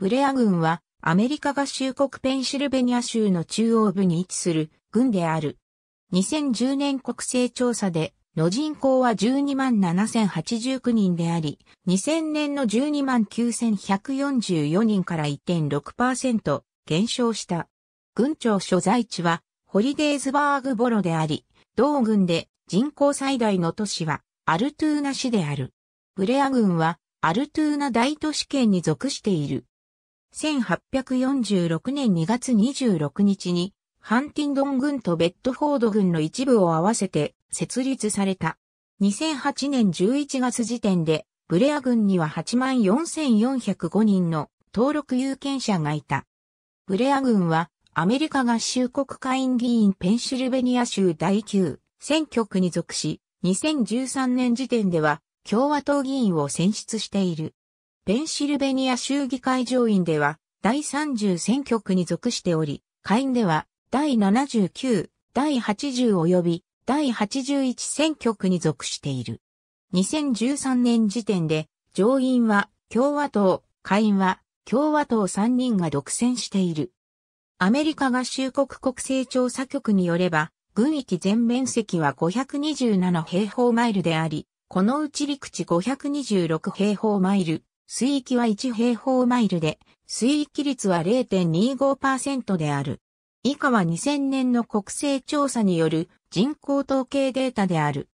ブレア軍はアメリカ合衆国ペンシルベニア州の中央部に位置する軍である。2010年国勢調査での人口は12万7089人であり、2000年の12万9144人から1.6%減少した。軍庁所在地はホリデーズバーグボロであり、同軍で人口最大の都市はアルトゥーナ市である。ブレア軍はアルトゥーナ大都市圏に属している。1846年2月26日に、ハンティンドン軍とベッドフォード軍の一部を合わせて設立された。2008年11月時点で、ブレア軍には84,405人の登録有権者がいた。ブレア軍は、アメリカ合衆国会員議員ペンシルベニア州第9選挙区に属し、2013年時点では共和党議員を選出している。ペンシルベニア州議会上院では、第30選挙区に属しており、下院では、第79、第80及び、第81選挙区に属している。2013年時点で、上院は共和党、下院は共和党3人が独占している。アメリカ合衆国国勢調査局によれば、軍域全面積は527平方マイルであり、このうち陸地526平方マイル、水域は1平方マイルで、水域率は0.25%である。以下は2000年の国勢調査による人口統計データである。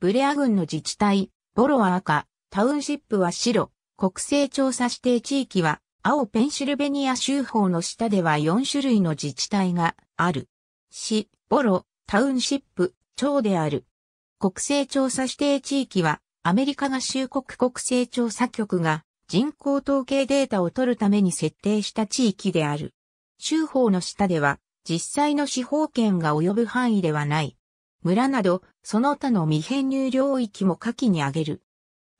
ブレア郡の自治体、ボロは赤、タウンシップは白、国勢調査指定地域は青ペンシルベニア州法の下では4種類の自治体がある。市、ボロ、タウンシップ、町である。国勢調査指定地域はアメリカ合衆国国勢調査局が人口統計データを取るために設定した地域である。州法の下では、実際の司法権が及ぶ範囲ではない。村など、その他の未編入領域も下記に挙げる。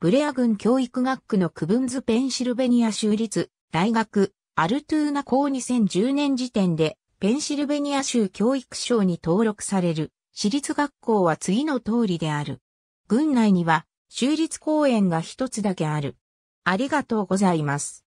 ブレア郡教育学区の区分図ペンシルベニア州立大学アルトゥーナ校2010年時点でペンシルベニア州教育省に登録される私立学校は次の通りである。郡内には州立公園が一つだけある。ありがとうございます。